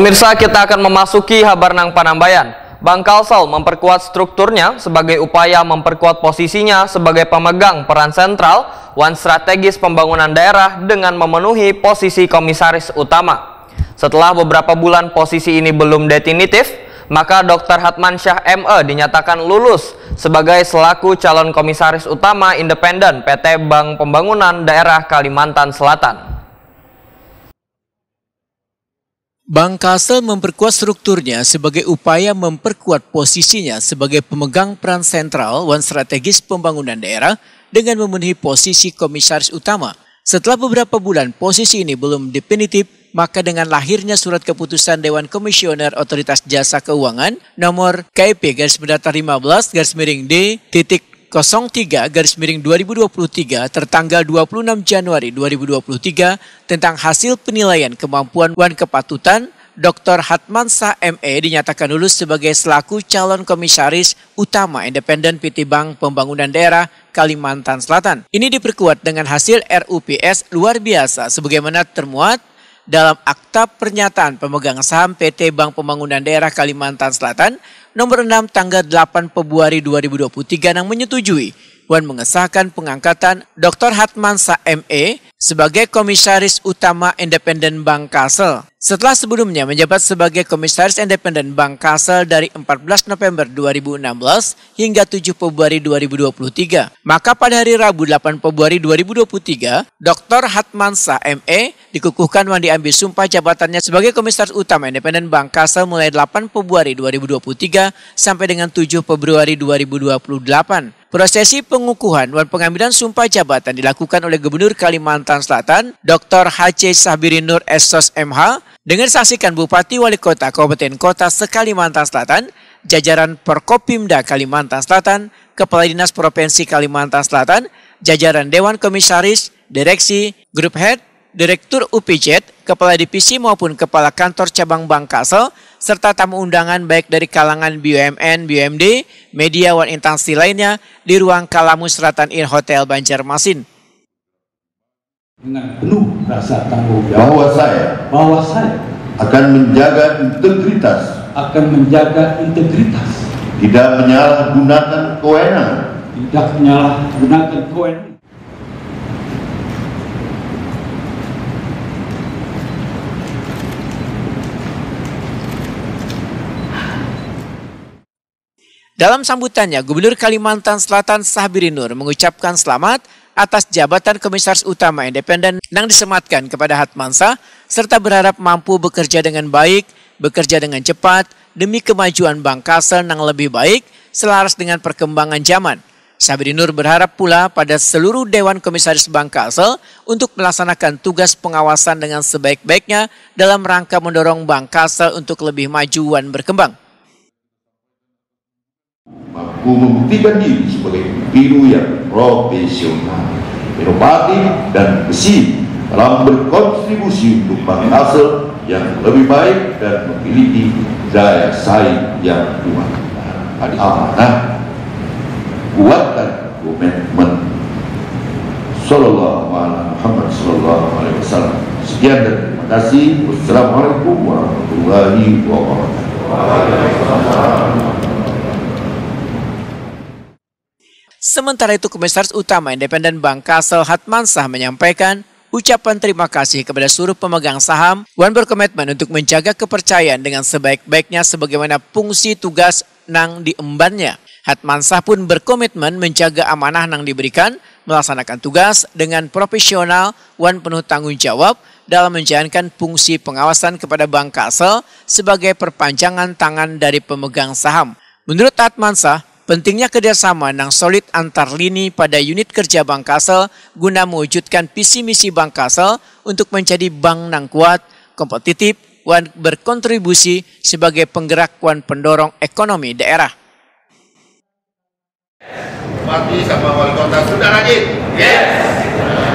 Pemirsa, kita akan memasuki Habarnang Panambayan. Bank Kalsel memperkuat strukturnya sebagai upaya memperkuat posisinya sebagai pemegang peran sentral wan strategis pembangunan daerah dengan memenuhi posisi komisaris utama. Setelah beberapa bulan posisi ini belum definitif, maka Dr. Hatman Syah ME dinyatakan lulus sebagai selaku calon komisaris utama independen PT Bank Pembangunan Daerah Kalimantan Selatan. Bank Kassel memperkuat strukturnya sebagai upaya memperkuat posisinya sebagai pemegang peran sentral dan strategis pembangunan daerah dengan memenuhi posisi komisaris utama. Setelah beberapa bulan posisi ini belum definitif, maka dengan lahirnya surat keputusan Dewan Komisioner Otoritas Jasa Keuangan nomor KIP garis mendatar 15 garis miring D titik 03 garis miring 2023 tertanggal 26 Januari 2023 tentang hasil penilaian kemampuan dan kepatutan Dr. Hatmansa ME dinyatakan lulus sebagai selaku calon komisaris utama independen PT Bank Pembangunan Daerah Kalimantan Selatan. Ini diperkuat dengan hasil RUPS luar biasa sebagaimana termuat dalam Akta Pernyataan Pemegang Saham PT Bank Pembangunan Daerah Kalimantan Selatan nomor 6 tanggal 8 Februari 2023 yang menyetujui Wan mengesahkan pengangkatan Dr. Hatman ME sebagai Komisaris Utama Independen Bank Kassel, Setelah sebelumnya menjabat sebagai Komisaris Independen Bank Kassel dari 14 November 2016 hingga 7 Februari 2023, maka pada hari Rabu 8 Februari 2023, Dr. Hatman ME dikukuhkan dan diambil sumpah jabatannya sebagai Komisaris Utama Independen Bank Kassel mulai 8 Februari 2023 sampai dengan 7 Februari 2028. Prosesi pengukuhan dan pengambilan sumpah jabatan dilakukan oleh Gubernur Kalimantan Selatan, Dr. H.C. Sahbirin Nur Esos MH, dengan saksikan Bupati Wali Kota Kabupaten Kota se-Kalimantan Selatan, jajaran Perkopimda Kalimantan Selatan, Kepala Dinas Provinsi Kalimantan Selatan, jajaran Dewan Komisaris, Direksi, Grup Head, Direktur UPJ, Kepala Divisi maupun Kepala Kantor Cabang Bank Kasel, serta tamu undangan baik dari kalangan BUMN, BUMD, media dan instansi lainnya di ruang Kalamu Selatan Inn Hotel Banjarmasin. Dengan penuh rasa tanggung jawab bahwa saya, bahwa saya akan menjaga integritas, akan menjaga integritas, tidak menyalahgunakan kewenangan, tidak menyalahgunakan kewenangan Dalam sambutannya, Gubernur Kalimantan Selatan Sahbirin Nur mengucapkan selamat atas jabatan Komisaris Utama Independen yang disematkan kepada Hatmansa serta berharap mampu bekerja dengan baik, bekerja dengan cepat demi kemajuan Bank Bangkalan yang lebih baik selaras dengan perkembangan zaman. Sabri Nur berharap pula pada seluruh Dewan Komisaris Bank Kasel untuk melaksanakan tugas pengawasan dengan sebaik-baiknya dalam rangka mendorong Bank Kasel untuk lebih maju dan berkembang mampu membuktikan diri sebagai biru yang profesional, inovatif dan besi dalam berkontribusi untuk bangsa yang lebih baik dan memiliki daya saing yang kuat. Tadi amanah kuatkan komitmen Sallallahu alaihi Muhammad Sallallahu alaihi wasallam Sekian dan terima kasih Wassalamualaikum warahmatullahi wabarakatuh Sementara itu Komisaris Utama Independen Bank Kasel Hatmansah menyampaikan ucapan terima kasih kepada seluruh pemegang saham One berkomitmen untuk menjaga kepercayaan dengan sebaik-baiknya sebagaimana fungsi tugas nang diembannya. Hatmansah pun berkomitmen menjaga amanah nang diberikan, melaksanakan tugas dengan profesional Wan penuh tanggung jawab dalam menjalankan fungsi pengawasan kepada Bank Kasel sebagai perpanjangan tangan dari pemegang saham. Menurut Hatmansah, Pentingnya kerjasama yang solid antar lini pada unit kerja Bank Kasel guna mewujudkan visi misi Bank Kasel untuk menjadi bank yang kuat, kompetitif, dan berkontribusi sebagai penggerak dan pendorong ekonomi daerah. Bupati sama Wali Kota sudah rajin. Yes.